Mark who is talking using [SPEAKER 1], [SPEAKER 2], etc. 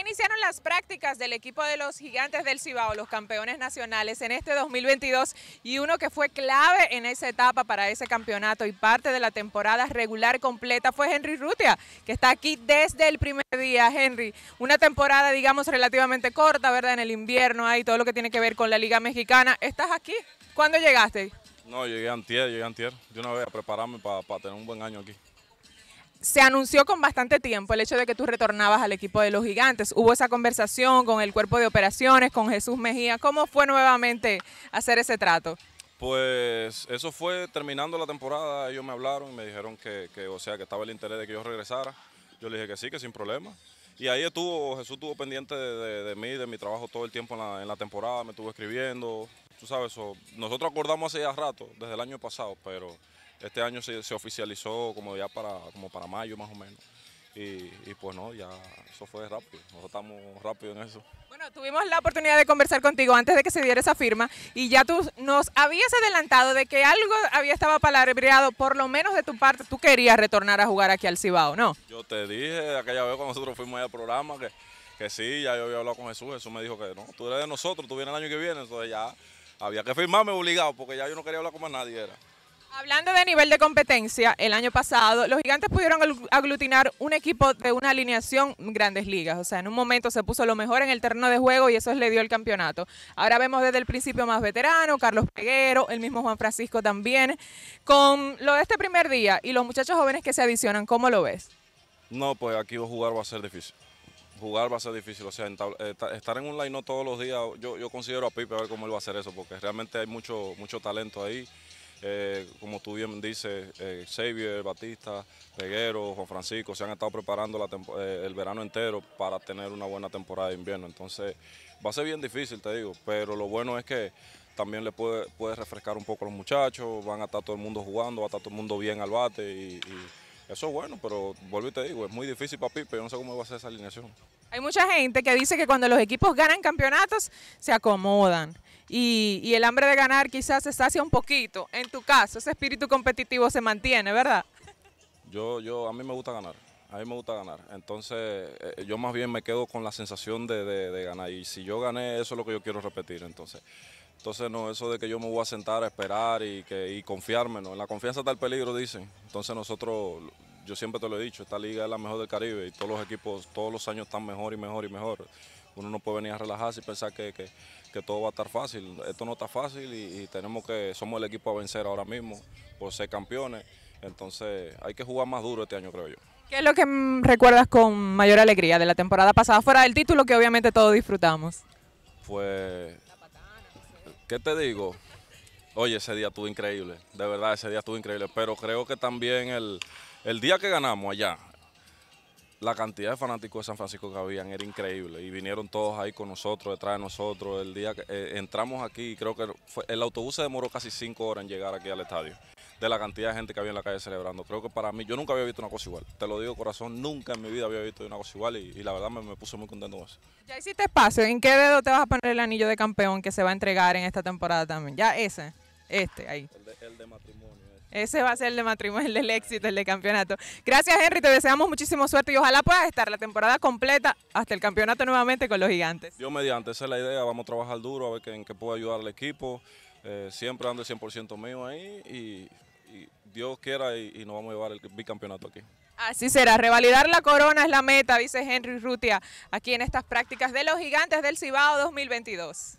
[SPEAKER 1] iniciaron las prácticas del equipo de los gigantes del Cibao, los campeones nacionales en este 2022 y uno que fue clave en esa etapa para ese campeonato y parte de la temporada regular completa fue Henry Rutia, que está aquí desde el primer día. Henry, una temporada digamos relativamente corta, ¿verdad? En el invierno hay todo lo que tiene que ver con la Liga Mexicana. ¿Estás aquí? ¿Cuándo llegaste?
[SPEAKER 2] No, llegué antier, llegué antier, Yo no vez a prepararme para tener un buen año aquí
[SPEAKER 1] se anunció con bastante tiempo el hecho de que tú retornabas al equipo de los gigantes. Hubo esa conversación con el cuerpo de operaciones, con Jesús Mejía. ¿Cómo fue nuevamente hacer ese trato?
[SPEAKER 2] Pues eso fue terminando la temporada, ellos me hablaron y me dijeron que, o sea, que estaba el interés de que yo regresara. Yo le dije que sí, que sin problema. Y ahí estuvo, Jesús estuvo pendiente de, mí, de mi trabajo todo el tiempo en la, temporada, me estuvo escribiendo, tú sabes, nosotros acordamos hace ya rato, desde el año pasado, pero este año se, oficializó como ya para, como para mayo más o menos. Y, pues no, ya eso fue rápido, nosotros estamos rápido en eso.
[SPEAKER 1] Bueno, tuvimos la oportunidad de conversar contigo antes de que se diera esa firma y ya tú nos habías adelantado de que algo había estado palabreado, por lo menos de tu parte, tú querías retornar a jugar aquí al Cibao, ¿no?
[SPEAKER 2] Yo te dije aquella vez cuando nosotros fuimos al programa que, que sí, ya yo había hablado con Jesús, Jesús me dijo que no, tú eres de nosotros, tú vienes el año que viene, entonces ya había que firmarme obligado porque ya yo no quería hablar con más nadie, era.
[SPEAKER 1] Hablando de nivel de competencia, el año pasado los gigantes pudieron aglutinar un equipo de una alineación grandes ligas. O sea, en un momento se puso lo mejor en el terreno de juego y eso le dio el campeonato. Ahora vemos desde el principio más veterano, Carlos Peguero, el mismo Juan Francisco también. Con lo de este primer día y los muchachos jóvenes que se adicionan, ¿cómo lo ves?
[SPEAKER 2] No, pues aquí jugar va a ser difícil. Jugar va a ser difícil, o sea, eh, estar en un line no todos los días, yo, yo, considero a Pipe a ver cómo él va a hacer eso, porque realmente hay mucho, mucho talento ahí. Eh, como tú bien dices, eh, Xavier, Batista, Peguero, Juan Francisco, se han estado preparando eh, el verano entero para tener una buena temporada de invierno. Entonces, va a ser bien difícil, te digo, pero lo bueno es que también le puede, refrescar un poco a los muchachos, van a estar todo el mundo jugando, va a estar todo el mundo bien al bate y, eso es bueno, pero vuelvo y te digo, es muy difícil para Pipe, yo no sé cómo va a ser esa alineación.
[SPEAKER 1] Hay mucha gente que dice que cuando los equipos ganan campeonatos se acomodan y, el hambre de ganar quizás se sacia un poquito. En tu caso, ese espíritu competitivo se mantiene, ¿verdad?
[SPEAKER 2] Yo, yo, a mí me gusta ganar. A mí me gusta ganar. Entonces, eh, yo más bien me quedo con la sensación de, ganar. Y si yo gané, eso es lo que yo quiero repetir. Entonces, entonces no, eso de que yo me voy a sentar a esperar y, que, confiarme, ¿no? En la confianza está el peligro, dicen. Entonces, nosotros, yo siempre te lo he dicho, esta liga es la mejor del Caribe y todos los equipos, todos los años están mejor y mejor y mejor. Uno no puede venir a relajarse y pensar que, todo va a estar fácil. Esto no está fácil y, tenemos que, somos el equipo a vencer ahora mismo por ser campeones. Entonces hay que jugar más duro este año, creo yo.
[SPEAKER 1] ¿Qué es lo que mm, recuerdas con mayor alegría de la temporada pasada, fuera del título que obviamente todos disfrutamos?
[SPEAKER 2] Pues, ¿qué te digo? Oye, ese día estuvo increíble, de verdad, ese día estuvo increíble, pero creo que también el día que ganamos allá, la cantidad de fanáticos de San Francisco que habían era increíble y vinieron todos ahí con nosotros, detrás de nosotros. El día que eh, entramos aquí, creo que el autobús se demoró casi cinco horas en llegar aquí al estadio, de la cantidad de gente que había en la calle celebrando. Creo que para mí, yo nunca había visto una cosa igual. Te lo digo corazón, nunca en mi vida había visto una cosa igual y, la verdad me, puse muy contento con eso.
[SPEAKER 1] Ya hiciste espacio, ¿en qué dedo te vas a poner el anillo de campeón que se va a entregar en esta temporada también? Ya ese, este, ahí. el de matrimonio. Ese va a ser el de matrimonio, el del éxito, el de campeonato. Gracias, Henry. Te deseamos muchísimo suerte y ojalá puedas estar la temporada completa hasta el campeonato nuevamente con los gigantes.
[SPEAKER 2] Yo mediante, esa es la idea. Vamos a trabajar duro, a ver en qué puedo ayudar al equipo. Eh, siempre ando el 100% mío ahí y, Dios quiera y, y, nos vamos a llevar el bicampeonato aquí.
[SPEAKER 1] Así será, revalidar la corona es la meta, dice Henry Rutia, aquí en estas prácticas de los gigantes del Cibao 2022.